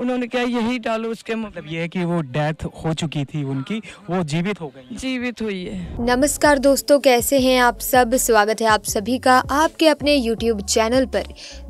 उन्होंने कहा यही डालो उसके मतलब ये है कि वो डेथ हो चुकी थी उनकी वो जीवित हो गई जीवित हुई है नमस्कार दोस्तों कैसे हैं आप सब स्वागत है आप सभी का आपके अपने यूट्यूब चैनल पर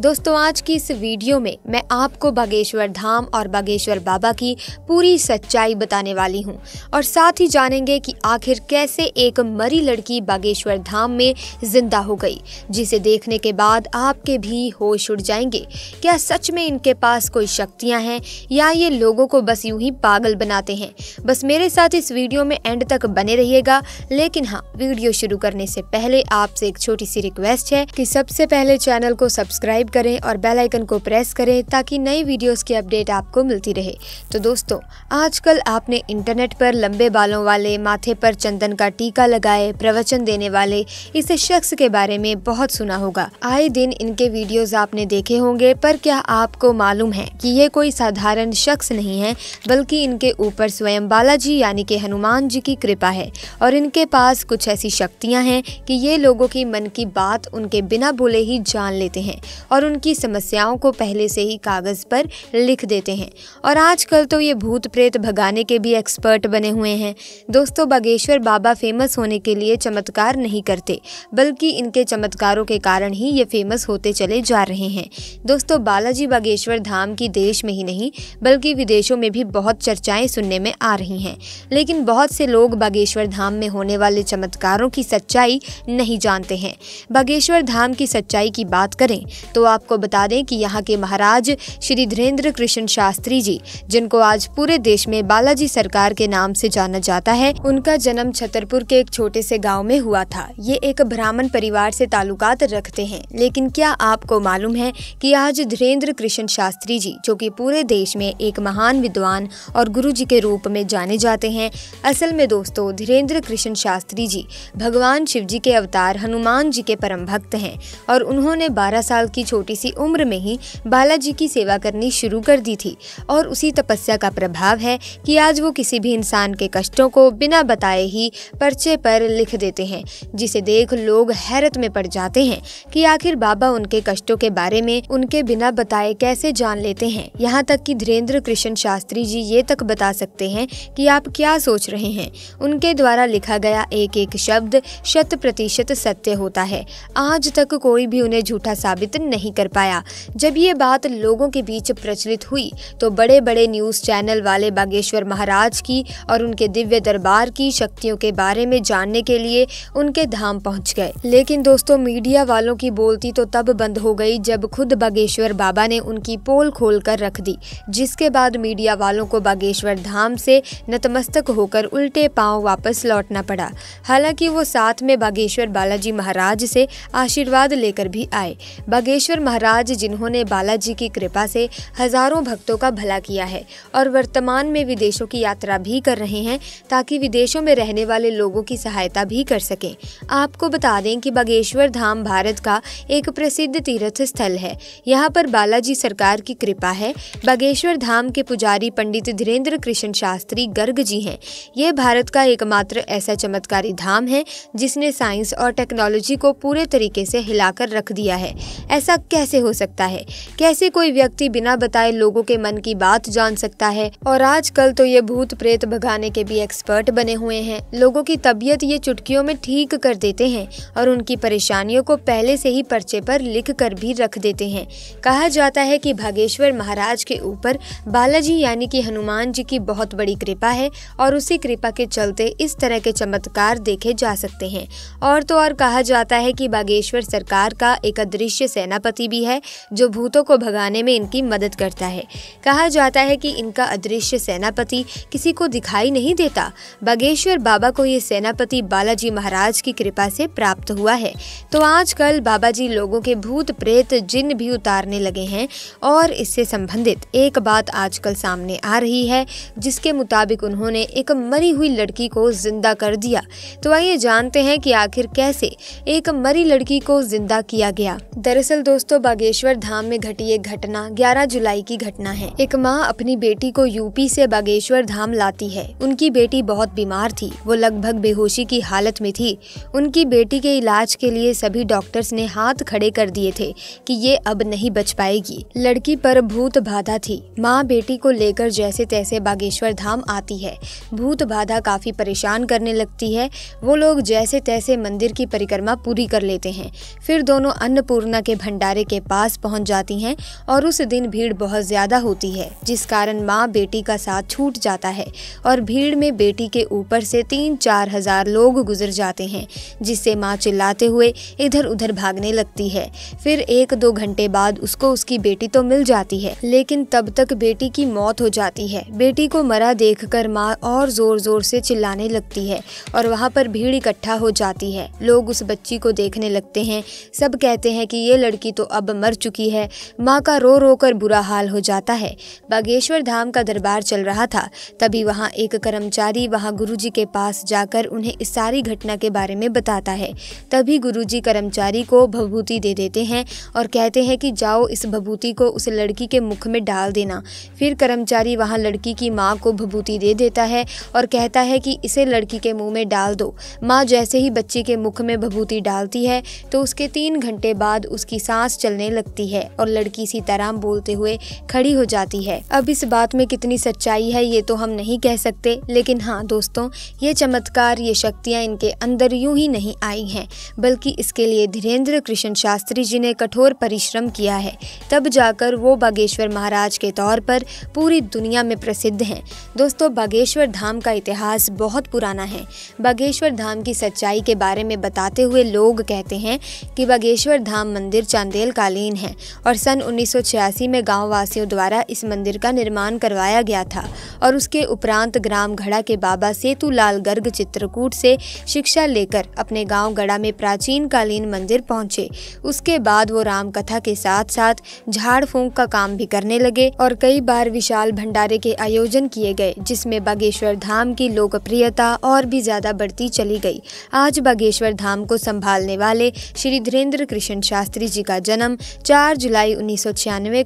दोस्तों आज की इस वीडियो में मैं आपको बागेश्वर धाम और बागेश्वर बाबा की पूरी सच्चाई बताने वाली हूँ और साथ ही जानेंगे की आखिर कैसे एक मरी लड़की बागेश्वर धाम में जिंदा हो गई जिसे देखने के बाद आपके भी होश उड़ जाएंगे क्या सच में इनके पास कोई शक्तियाँ हैं हैं या ये लोगों को बस यूं ही पागल बनाते हैं बस मेरे साथ इस वीडियो में एंड तक बने रहिएगा लेकिन हाँ वीडियो शुरू करने से पहले आपसे एक छोटी सी रिक्वेस्ट है कि सबसे पहले चैनल को सब्सक्राइब करें और बेल आइकन को प्रेस करें ताकि नई वीडियोस की अपडेट आपको मिलती रहे तो दोस्तों आजकल आपने इंटरनेट पर लंबे बालों वाले माथे पर चंदन का टीका लगाए प्रवचन देने वाले इस शख्स के बारे में बहुत सुना होगा आए दिन इनके वीडियोस आपने देखे होंगे पर क्या आपको मालूम है कि ये कोई साधारण शख्स नहीं हैं बल्कि इनके ऊपर स्वयं बालाजी यानी कि हनुमान जी की कृपा है और इनके पास कुछ ऐसी शक्तियाँ हैं कि ये लोगों की मन की बात उनके बिना बोले ही जान लेते हैं और उनकी समस्याओं को पहले से ही कागज़ पर लिख देते हैं और आजकल तो ये भूत प्रेत भगाने के भी एक्सपर्ट बने हुए हैं दोस्तों बागेश्वर बाबा फेमस होने के लिए चमत्कार नहीं करते बल्कि इनके चमत्कारों के कारण ही ये फेमस होते चले जा रहे हैं दोस्तों बालाजी बागेश्वर धाम की देश में ही नहीं नहीं बल्कि विदेशों में भी बहुत चर्चाएं सुनने में आ रही हैं लेकिन बहुत से लोग बागेश्वर धाम में होने वाले चमत्कारों की सच्चाई नहीं जानते हैं बागेश्वर धाम की सच्चाई की बात करें तो आपको बता दें कि यहाँ के महाराज श्री धीरेन्द्र कृष्ण शास्त्री जी जिनको आज पूरे देश में बालाजी सरकार के नाम से जाना जाता है उनका जन्म छतरपुर के एक छोटे से गाँव में हुआ था ये एक ब्राह्मण परिवार से ताल्लुकात रखते हैं लेकिन क्या आपको मालूम है कि आज धीरेन्द्र कृष्ण शास्त्री जी जो कि पूरे देश में एक महान विद्वान और गुरु जी के रूप में जाने जाते हैं असल में दोस्तों धीरेन्द्र कृष्ण शास्त्री जी भगवान शिव जी के अवतार हनुमान जी के परम भक्त हैं और उन्होंने 12 साल की छोटी सी उम्र में ही बालाजी की सेवा करनी शुरू कर दी थी और उसी तपस्या का प्रभाव है कि आज वो किसी भी इंसान के कष्टों को बिना बताए ही पर्चे पर लिख देते हैं जिसे देख लोग हैरत में पड़ जाते हैं कि आखिर बाबा उनके कष्टों के बारे में उनके बिना बताए कैसे जान लेते हैं यहाँ तक तक कि धीरेन्द्र कृष्ण शास्त्री जी ये तक बता सकते हैं कि आप क्या सोच रहे हैं उनके द्वारा लिखा गया एक एक शब्द शत प्रतिशत सत्य होता है आज तक कोई भी उन्हें झूठा साबित नहीं कर पाया जब ये बात लोगों के बीच प्रचलित हुई तो बड़े बड़े न्यूज़ चैनल वाले बागेश्वर महाराज की और उनके दिव्य दरबार की शक्तियों के बारे में जानने के लिए उनके धाम पहुंच गए लेकिन दोस्तों मीडिया वालों की बोलती तो तब बंद हो गई जब खुद बागेश्वर बाबा ने उनकी पोल खोल कर रख दी जिसके बाद मीडिया वालों को बागेश्वर धाम से नतमस्तक होकर उल्टे पांव वापस लौटना पड़ा हालांकि वो साथ में बागेश्वर बालाजी महाराज से आशीर्वाद लेकर भी आए बागेश्वर महाराज जिन्होंने बालाजी की कृपा से हजारों भक्तों का भला किया है और वर्तमान में विदेशों की यात्रा भी कर रहे हैं ताकि विदेशों में रहने वाले लोगों की सहायता भी कर सकें आपको बता दें कि बागेश्वर धाम भारत का एक प्रसिद्ध तीर्थ स्थल है यहाँ पर बालाजी सरकार की कृपा है बागेश्वर धाम के पुजारी पंडित धीरेन्द्र कृष्ण शास्त्री गर्ग जी हैं यह भारत का एकमात्र ऐसा चमत्कारी धाम है जिसने साइंस और टेक्नोलॉजी को पूरे तरीके से हिलाकर रख दिया है ऐसा कैसे हो सकता है कैसे कोई व्यक्ति बिना बताए लोगों के मन की बात जान सकता है और आजकल तो ये भूत प्रेत भगाने के भी एक्सपर्ट बने हुए हैं लोगों की तबीयत ये चुटकियों में ठीक कर देते हैं और उनकी परेशानियों को पहले से ही पर्चे पर लिख कर भी रख देते हैं कहा जाता है कि भागेश्वर महाराज के के ऊपर बालाजी यानी कि हनुमान जी की बहुत बड़ी कृपा है और उसी कृपा के चलते इस तरह के चमत्कार देखे जा सकते हैं और तो और कहा जाता है कि बागेश्वर सरकार का एक अदृश्य सेनापति भी है जो भूतों को भगाने में इनकी मदद करता है कहा जाता है कि इनका अदृश्य सेनापति किसी को दिखाई नहीं देता बागेश्वर बाबा को ये सेनापति बालाजी महाराज की कृपा से प्राप्त हुआ है तो आजकल बाबा जी लोगों के भूत प्रेत जिन भी उतारने लगे हैं और इससे संबंधित एक बात आजकल सामने आ रही है जिसके मुताबिक उन्होंने एक मरी हुई लड़की को जिंदा कर दिया तो आइए जानते हैं कि आखिर कैसे एक मरी लड़की को जिंदा किया गया दरअसल दोस्तों बागेश्वर धाम में घटी एक घटना 11 जुलाई की घटना है एक माँ अपनी बेटी को यूपी से बागेश्वर धाम लाती है उनकी बेटी बहुत बीमार थी वो लगभग बेहोशी की हालत में थी उनकी बेटी के इलाज के लिए सभी डॉक्टर्स ने हाथ खड़े कर दिए थे कि ये अब नहीं बच पाएगी लड़की पर भूत बाधा बाधा थी माँ बेटी को लेकर जैसे तैसे बागेश्वर धाम आती है भूत बाधा काफ़ी परेशान करने लगती है वो लोग जैसे तैसे मंदिर की परिक्रमा पूरी कर लेते हैं फिर दोनों अन्नपूर्णा के भंडारे के पास पहुँच जाती हैं और उस दिन भीड़ बहुत ज़्यादा होती है जिस कारण माँ बेटी का साथ छूट जाता है और भीड़ में बेटी के ऊपर से तीन चार हजार लोग गुजर जाते हैं जिससे माँ चिल्लाते हुए इधर उधर भागने लगती है फिर एक दो घंटे बाद उसको उसकी बेटी तो मिल जाती है लेकिन तब तक बेटी की मौत हो जाती है बेटी को मरा देखकर माँ और ज़ोर ज़ोर से चिल्लाने लगती है और वहाँ पर भीड़ इकट्ठा हो जाती है लोग उस बच्ची को देखने लगते हैं सब कहते हैं कि ये लड़की तो अब मर चुकी है माँ का रो रो कर बुरा हाल हो जाता है बागेश्वर धाम का दरबार चल रहा था तभी वहाँ एक कर्मचारी वहाँ गुरु के पास जाकर उन्हें इस सारी घटना के बारे में बताता है तभी गुरु कर्मचारी को भभूति दे देते हैं और कहते हैं कि जाओ इस भभूति को उस लड़की के मुख में डाल डाल देना फिर कर्मचारी वहाँ लड़की की माँ को भभूति दे देता है और कहता है कि इसे लड़की के मुँह में डाल दो माँ जैसे ही बच्चे के मुख में भभूति डालती है तो उसके तीन घंटे बाद उसकी सांस चलने लगती है और लड़की सीताराम बोलते हुए खड़ी हो जाती है अब इस बात में कितनी सच्चाई है ये तो हम नहीं कह सकते लेकिन हाँ दोस्तों ये चमत्कार ये शक्तियाँ इनके अंदर यूं ही नहीं आई हैं बल्कि इसके लिए धीरेन्द्र कृष्ण शास्त्री जी ने कठोर परिश्रम किया है तब जाकर वो बागेश्वर महाराज इलाज के तौर पर पूरी दुनिया में प्रसिद्ध हैं दोस्तों बागेश्वर धाम का इतिहास बहुत पुराना है बागेश्वर धाम की सच्चाई के बारे में बताते हुए लोग कहते हैं कि बागेश्वर धाम मंदिर चांदेल कालीन है और सन उन्नीस में गाँव वासियों द्वारा इस मंदिर का निर्माण करवाया गया था और उसके उपरांत ग्राम घड़ा के बाबा सेतु लाल गर्ग चित्रकूट से शिक्षा लेकर अपने गांव गड़ा में प्राचीन कालीन मंदिर पहुंचे उसके बाद वो रामकथा के साथ साथ झाड़ फूंक का काम भी करने लगे लगे और कई बार विशाल भंडारे के आयोजन किए गए जिसमें बागेश्वर धाम की लोकप्रियता और भी ज्यादा बढ़ती चली गई आज बागेश्वर धाम को संभालने वाले श्री धीरेन्द्र कृष्ण शास्त्री जी का जन्म 4 जुलाई उन्नीस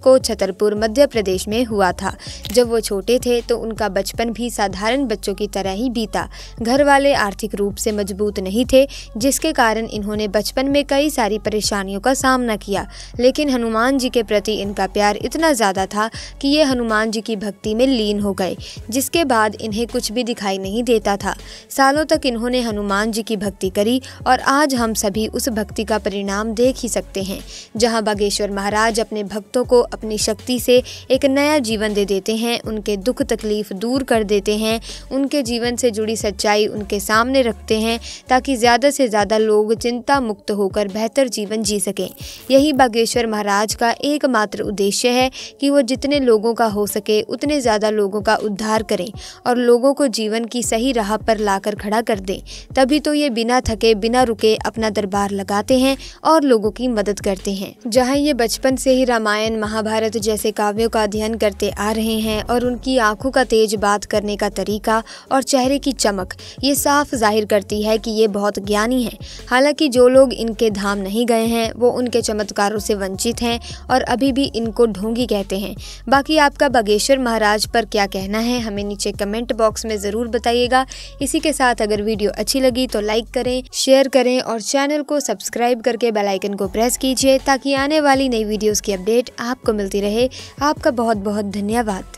को छतरपुर मध्य प्रदेश में हुआ था जब वो छोटे थे तो उनका बचपन भी साधारण बच्चों की तरह ही बीता घर वाले आर्थिक रूप से मजबूत नहीं थे जिसके कारण इन्होंने बचपन में कई सारी परेशानियों का सामना किया लेकिन हनुमान जी के प्रति इनका प्यार इतना ज़्यादा था था कि ये हनुमान जी की भक्ति में लीन हो गए जिसके बाद इन्हें कुछ भी दिखाई नहीं देता था सालों तक इन्होंने हनुमान जी की भक्ति करी और आज हम सभी उस भक्ति का परिणाम देख ही सकते हैं जहाँ बागेश्वर महाराज अपने भक्तों को अपनी शक्ति से एक नया जीवन दे देते हैं उनके दुख तकलीफ दूर कर देते हैं उनके जीवन से जुड़ी सच्चाई उनके सामने रखते हैं ताकि ज़्यादा से ज़्यादा लोग चिंता मुक्त होकर बेहतर जीवन जी सकें यही बागेश्वर महाराज का एकमात्र उद्देश्य है कि वो वो जितने लोगों का हो सके उतने ज़्यादा लोगों का उद्धार करें और लोगों को जीवन की सही राह पर लाकर खड़ा कर दें तभी तो ये बिना थके बिना रुके अपना दरबार लगाते हैं और लोगों की मदद करते हैं जहाँ ये बचपन से ही रामायण महाभारत जैसे काव्यों का अध्ययन करते आ रहे हैं और उनकी आंखों का तेज बात करने का तरीका और चेहरे की चमक ये साफ जाहिर करती है कि ये बहुत ज्ञानी हैं हालांकि जो लोग इनके धाम नहीं गए हैं वो उनके चमत्कारों से वंचित हैं और अभी भी इनको ढोंगी कहते हैं हैं बाकी आपका बागेश्वर महाराज पर क्या कहना है हमें नीचे कमेंट बॉक्स में ज़रूर बताइएगा इसी के साथ अगर वीडियो अच्छी लगी तो लाइक करें शेयर करें और चैनल को सब्सक्राइब करके बेलाइकन को प्रेस कीजिए ताकि आने वाली नई वीडियोज़ की अपडेट आपको मिलती रहे आपका बहुत बहुत धन्यवाद